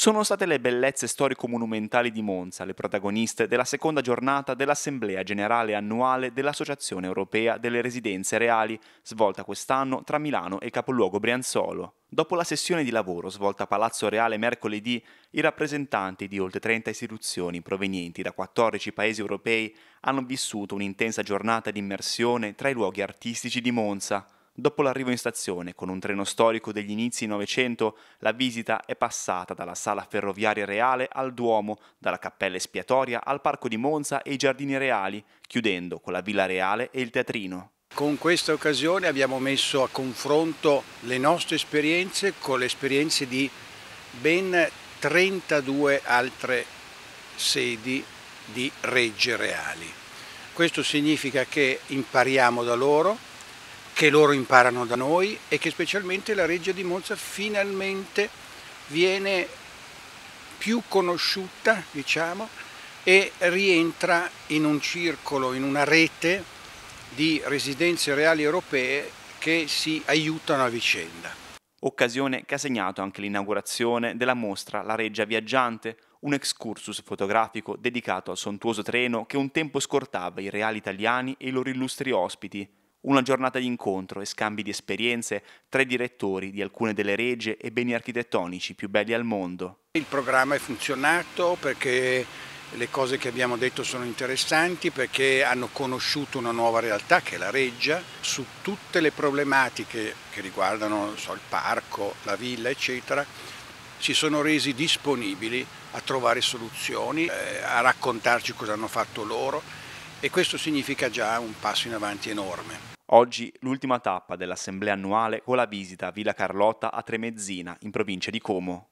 sono state le bellezze storico-monumentali di Monza le protagoniste della seconda giornata dell'Assemblea Generale Annuale dell'Associazione Europea delle Residenze Reali, svolta quest'anno tra Milano e capoluogo Brianzolo. Dopo la sessione di lavoro svolta a Palazzo Reale mercoledì, i rappresentanti di oltre 30 istituzioni provenienti da 14 paesi europei hanno vissuto un'intensa giornata di immersione tra i luoghi artistici di Monza Dopo l'arrivo in stazione con un treno storico degli inizi Novecento, la visita è passata dalla sala ferroviaria reale al Duomo, dalla cappella espiatoria al parco di Monza e i giardini reali, chiudendo con la Villa Reale e il teatrino. Con questa occasione abbiamo messo a confronto le nostre esperienze con le esperienze di ben 32 altre sedi di regge reali. Questo significa che impariamo da loro, che loro imparano da noi e che specialmente la Reggia di Monza finalmente viene più conosciuta, diciamo, e rientra in un circolo, in una rete di residenze reali europee che si aiutano a vicenda. Occasione che ha segnato anche l'inaugurazione della mostra La Reggia Viaggiante, un excursus fotografico dedicato al sontuoso treno che un tempo scortava i reali italiani e i loro illustri ospiti, una giornata di incontro e scambi di esperienze tra i direttori di alcune delle regge e beni architettonici più belli al mondo. Il programma è funzionato perché le cose che abbiamo detto sono interessanti perché hanno conosciuto una nuova realtà che è la Reggia su tutte le problematiche che riguardano so, il parco, la villa eccetera si sono resi disponibili a trovare soluzioni, eh, a raccontarci cosa hanno fatto loro e questo significa già un passo in avanti enorme. Oggi l'ultima tappa dell'assemblea annuale con la visita a Villa Carlotta a Tremezzina, in provincia di Como.